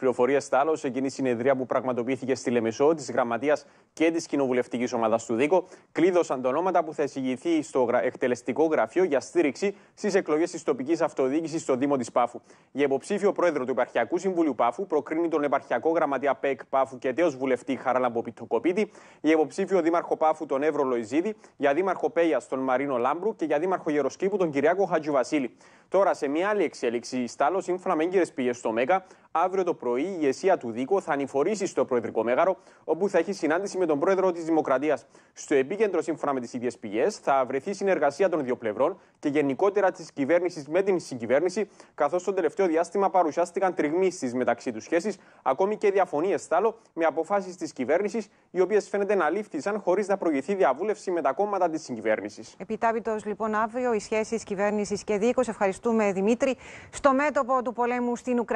πληροφορίες στα σε κοινή συνεδρία που πραγματοποιήθηκε στη Λεμεσό της Γραμματείας και της κοινοβουλευτικής ομάδας του Δίκο κλείδωσαν τα ονόματα που θα εισηγηθεί στο εκτελεστικό γραφείο για στήριξη στις εκλογές της τοπικής αυτοδιοίκησης στο Δήμο της Πάφου. Η υποψήφιο πρόεδρο του Επαρχιακού Συμβουλίου Πάφου προκρίνει τον Επαρχιακό Γραμματέα ΠΕΚ Πάφου και τέος βουλευτή Χαράλαμπο Πιτοκοπίτη, για υποψήφιο Δήμαρχο Πάφου τον Εύρο Λοϊζίδη, για Δήμαρχο Πέιας τον Μαρίνο Λάμπρου και για Δήμαρχο Γεροσκύπου τον Κυριάκο Βασίλη. Τώρα σε μια άλλη εξέλιξη, στάλο σύμφωνα έγκυρες πηγές στο ΜΕΚΑ, αύριο το πρωί η ηγεσία του Δίκο θα ανηφορήσει στο Προεδρικό Μέγαρο, όπου θα έχει συνάντηση με τον πρόεδρο της Δημοκρατίας. Στο επίκεντρο, σύμφωνα με τις ίδιες πηγές, θα βρεθεί συνεργασία των δύο πλευρών και γενικότερα της κυβέρνησης με την συγκυβέρνηση, καθώς στο τελευταίο διάστημα παρουσιάστηκαν τριγμίσεις μεταξύ τους σχέσεις, ακόμη και διαφωνίες θάλο με αποφάσεις της κυβέρνησης, οι οποίες φαίνεται να λήφθησαν χωρίς να προηγηθεί διαβούλευση με τα κόμματα της συγκυβέρνησης. Επιτάπητος λοιπόν αύριο οι σχέσεις κυβέρνησης και δίκο. Ευχαριστούμε Δημήτρη. Στο μέτωπο του πολέμου στην Ουκρανία.